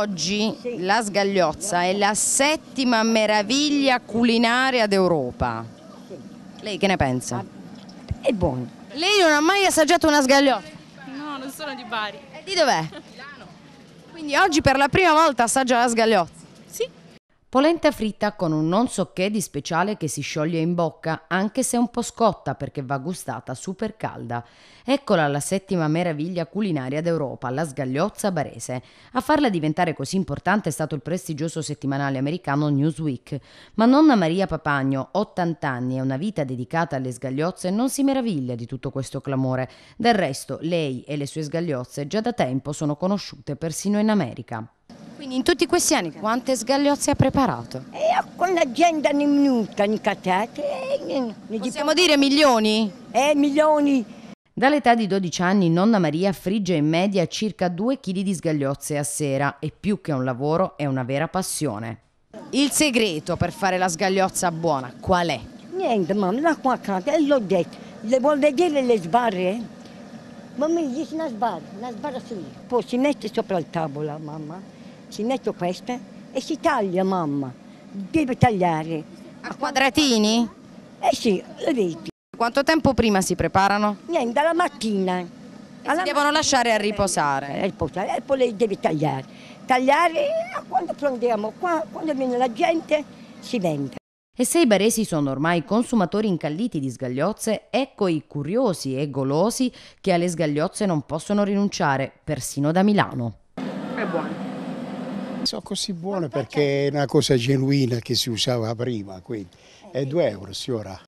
Oggi la sgagliozza è la settima meraviglia culinaria d'Europa. Lei che ne pensa? Ah, è buono. Lei non ha mai assaggiato una sgagliozza? No, non sono di Bari. E di dov'è? Milano. Quindi oggi per la prima volta assaggia la sgagliozza? Polenta fritta con un non so che di speciale che si scioglie in bocca, anche se un po' scotta perché va gustata super calda. Eccola la settima meraviglia culinaria d'Europa, la sgagliozza barese. A farla diventare così importante è stato il prestigioso settimanale americano Newsweek. Ma nonna Maria Papagno, 80 anni e una vita dedicata alle sgagliozze, non si meraviglia di tutto questo clamore. Del resto, lei e le sue sgagliozze già da tempo sono conosciute persino in America. Quindi in tutti questi anni quante sgagliozze ha preparato? E eh, con l'agenda ne minuta, ne catate. Possiamo dire milioni? Eh, milioni. Dall'età di 12 anni nonna Maria frigge in media circa 2 kg di sgagliozze a sera e più che un lavoro è una vera passione. Il segreto per fare la sgagliozza buona qual è? Niente, mamma, la qua accanto, eh, l'ho detto. Le vuole dire le sbarre? Mamma mi dice una sbarra, una sbarra su. Poi si mette sopra il tavolo, mamma ci metto questa e si taglia mamma, deve tagliare. A quadratini? Eh sì, le vedi. Quanto tempo prima si preparano? Niente, dalla mattina. Alla si devono lasciare a riposare. riposare. E poi le devi tagliare. Tagliare quando prendiamo qua, quando viene la gente si vende. E se i baresi sono ormai consumatori incalliti di sgagliozze, ecco i curiosi e golosi che alle sgagliozze non possono rinunciare, persino da Milano. Sono così buone perché è una cosa genuina che si usava prima, quindi è 2 eh, eh. euro signora.